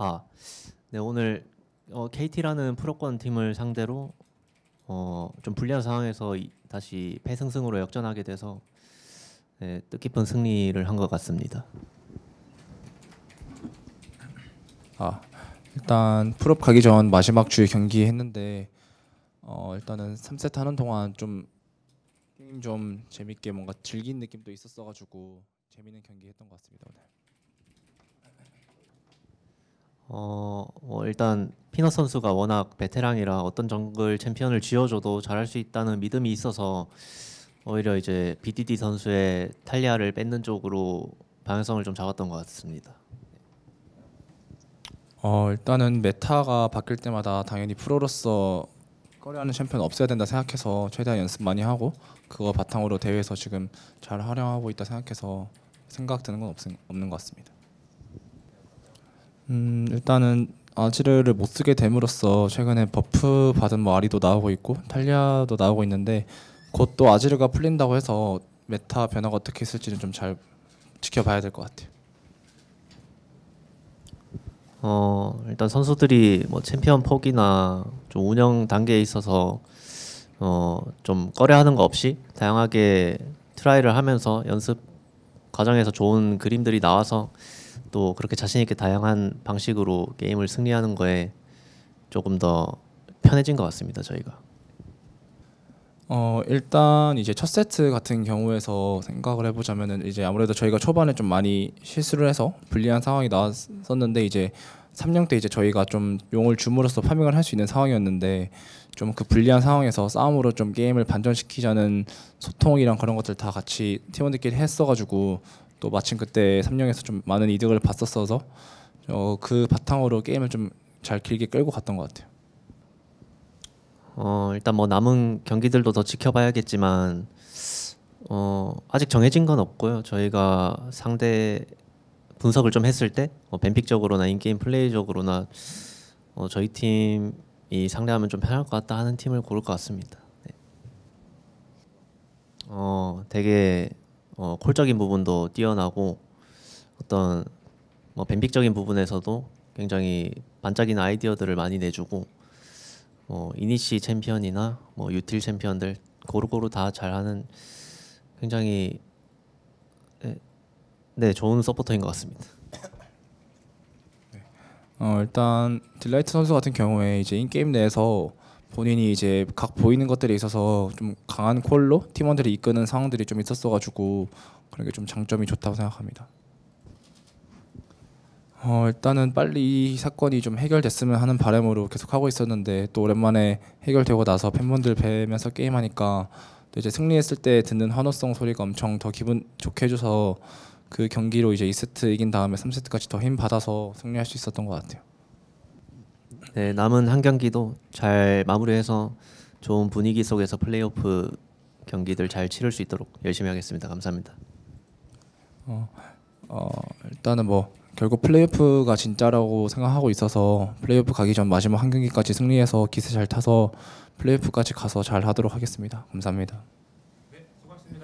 아, 네 오늘 어, KT라는 프로권 팀을 상대로 어, 좀 불리한 상황에서 이, 다시 패승승으로 역전하게 돼서 네, 뜻깊은 승리를 한 것 같습니다. 아, 일단 풀업 가기 전 마지막 주에 경기 했는데 어, 일단은 3세트 하는 동안 좀 게임 좀 재밌게 뭔가 즐긴 느낌도 있었어가지고 재밌는 경기 했던 것 같습니다 오늘. 어, 어, 일단 피너 선수가 워낙 베테랑이라 어떤 정글 챔피언을 쥐어줘도 잘할 수 있다는 믿음이 있어서 오히려 이제 BDD 선수의 탈리아를 뺏는 쪽으로 방향성을 좀 잡았던 것 같습니다. 어, 일단은 메타가 바뀔 때마다 당연히 프로로서 꺼려하는 챔피언 없어야 된다 생각해서 최대한 연습 많이 하고 그거 바탕으로 대회에서 지금 잘 활용하고 있다 생각해서 생각 드는 건 없, 없는 것 같습니다. 음 일단은 아지르를 어, 못 쓰게 됨으로써 최근에 버프 받은 뭐 아리도 나오고 있고 탈리아도 나오고 있는데 곧 또 아지르가 풀린다고 해서 메타 변화가 어떻게 있을지는 좀 잘 지켜봐야 될 것 같아요. 어 일단 선수들이 뭐 챔피언 폭이나 좀 운영 단계에 있어서 어 좀 꺼려하는 거 없이 다양하게 트라이를 하면서 연습 과정에서 좋은 그림들이 나와서 또 그렇게 자신 있게 다양한 방식으로 게임을 승리하는 거에 조금 더 편해진 것 같습니다 저희가. 어 일단 이제 첫 세트 같은 경우에서 생각을 해보자면은 이제 아무래도 저희가 초반에 좀 많이 실수를 해서 불리한 상황이 나왔었는데 이제 3년때 이제 저희가 좀 용을 줌으로써 파밍을 할 수 있는 상황이었는데 좀 그 불리한 상황에서 싸움으로 좀 게임을 반전시키자는 소통이랑 그런 것들 다 같이 팀원들끼리 했어가지고 또 마침 그때 삼령에서 좀 많은 이득을 봤었어서 어, 그 바탕으로 게임을 좀 잘 길게 끌고 갔던 것 같아요. 어, 일단 뭐 남은 경기들도 더 지켜봐야겠지만 어, 아직 정해진 건 없고요. 저희가 상대 분석을 좀 했을 때 어, 뱀픽적으로나 인게임 플레이적으로나 어, 저희 팀이 상대하면 좀 편할 것 같다 하는 팀을 고를 것 같습니다. 네. 어, 되게 어, 콜적인 부분도 뛰어나고 어떤 뭐 뱀픽적인 부분에서도 굉장히 반짝이는 아이디어들을 많이 내주고 뭐 이니시 챔피언이나 뭐 유틸 챔피언들 고루고루 다 잘하는 굉장히 예, 네, 좋은 서포터인 것 같습니다. 네. 어, 일단 딜라이트 선수 같은 경우에 이제 인 게임 내에서 본인이 이제 각 보이는 것들에 있어서 좀 강한 콜로 팀원들이 이끄는 상황들이 좀 있었어가지고 그런 게 좀 장점이 좋다고 생각합니다. 어, 일단은 빨리 이 사건이 좀 해결됐으면 하는 바람으로 계속 하고 있었는데 또 오랜만에 해결되고 나서 팬분들 뵈면서 게임하니까 또 이제 승리했을 때 듣는 환호성 소리가 엄청 더 기분 좋게 해줘서 그 경기로 이제 2세트 이긴 다음에 3세트까지 더 힘 받아서 승리할 수 있었던 것 같아요. 네, 남은 한 경기도 잘 마무리해서 좋은 분위기 속에서 플레이오프 경기들 잘 치를 수 있도록 열심히 하겠습니다. 감사합니다. 어, 어, 일단은 뭐 결국 플레이오프가 진짜라고 생각하고 있어서 플레이오프 가기 전 마지막 한 경기까지 승리해서 기세 잘 타서 플레이오프까지 가서 잘 하도록 하겠습니다. 감사합니다.